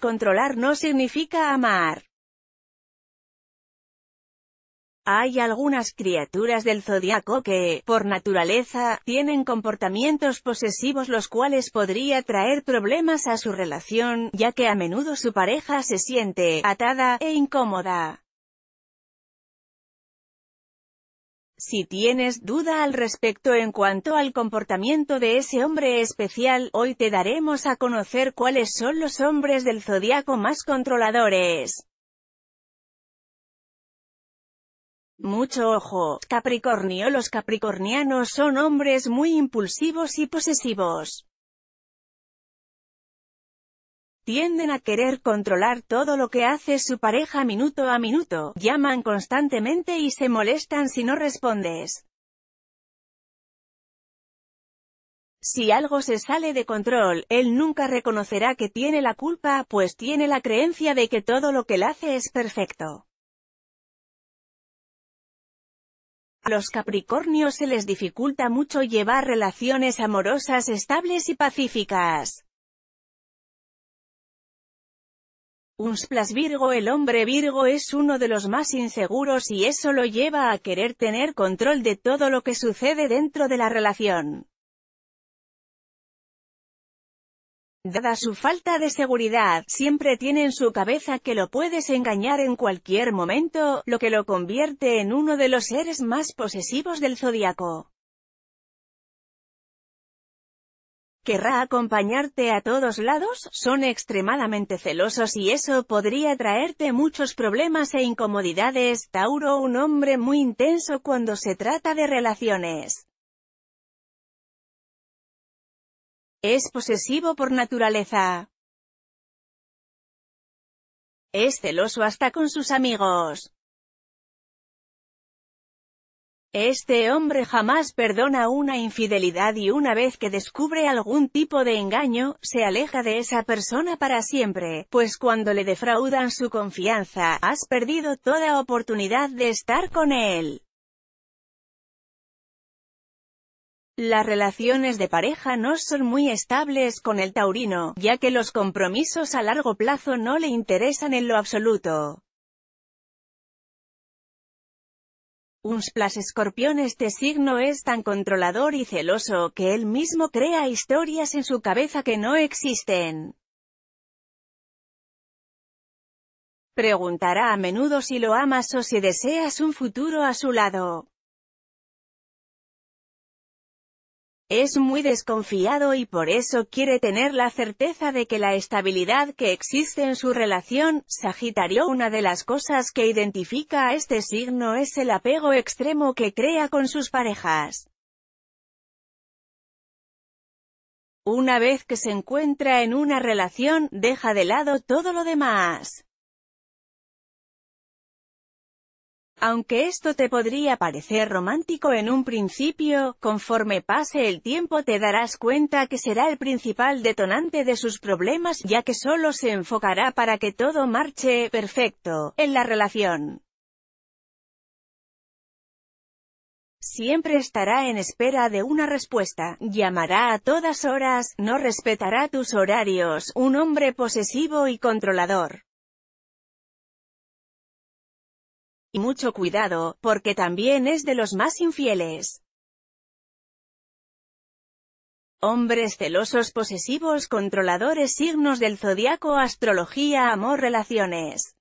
controlar no significa amar. Hay algunas criaturas del zodiaco que, por naturaleza, tienen comportamientos posesivos los cuales podría traer problemas a su relación, ya que a menudo su pareja se siente atada e incómoda. Si tienes duda al respecto en cuanto al comportamiento de ese hombre especial, hoy te daremos a conocer cuáles son los hombres del zodiaco más controladores. Mucho ojo, Capricornio Los capricornianos son hombres muy impulsivos y posesivos. Tienden a querer controlar todo lo que hace su pareja minuto a minuto, llaman constantemente y se molestan si no respondes. Si algo se sale de control, él nunca reconocerá que tiene la culpa, pues tiene la creencia de que todo lo que él hace es perfecto. A los Capricornios se les dificulta mucho llevar relaciones amorosas estables y pacíficas. splash Virgo El hombre Virgo es uno de los más inseguros y eso lo lleva a querer tener control de todo lo que sucede dentro de la relación. Dada su falta de seguridad, siempre tiene en su cabeza que lo puedes engañar en cualquier momento, lo que lo convierte en uno de los seres más posesivos del zodiaco. querrá acompañarte a todos lados, son extremadamente celosos y eso podría traerte muchos problemas e incomodidades. Tauro un hombre muy intenso cuando se trata de relaciones. Es posesivo por naturaleza. Es celoso hasta con sus amigos. Este hombre jamás perdona una infidelidad y una vez que descubre algún tipo de engaño, se aleja de esa persona para siempre, pues cuando le defraudan su confianza, has perdido toda oportunidad de estar con él. Las relaciones de pareja no son muy estables con el taurino, ya que los compromisos a largo plazo no le interesan en lo absoluto. Un Splash Escorpión Este signo es tan controlador y celoso que él mismo crea historias en su cabeza que no existen. Preguntará a menudo si lo amas o si deseas un futuro a su lado. Es muy desconfiado y por eso quiere tener la certeza de que la estabilidad que existe en su relación, Sagitario Una de las cosas que identifica a este signo es el apego extremo que crea con sus parejas. Una vez que se encuentra en una relación, deja de lado todo lo demás. Aunque esto te podría parecer romántico en un principio, conforme pase el tiempo te darás cuenta que será el principal detonante de sus problemas ya que solo se enfocará para que todo marche perfecto en la relación. Siempre estará en espera de una respuesta, llamará a todas horas, no respetará tus horarios, un hombre posesivo y controlador. Y mucho cuidado, porque también es de los más infieles. Hombres celosos, posesivos, controladores, signos del zodiaco, astrología, amor, relaciones.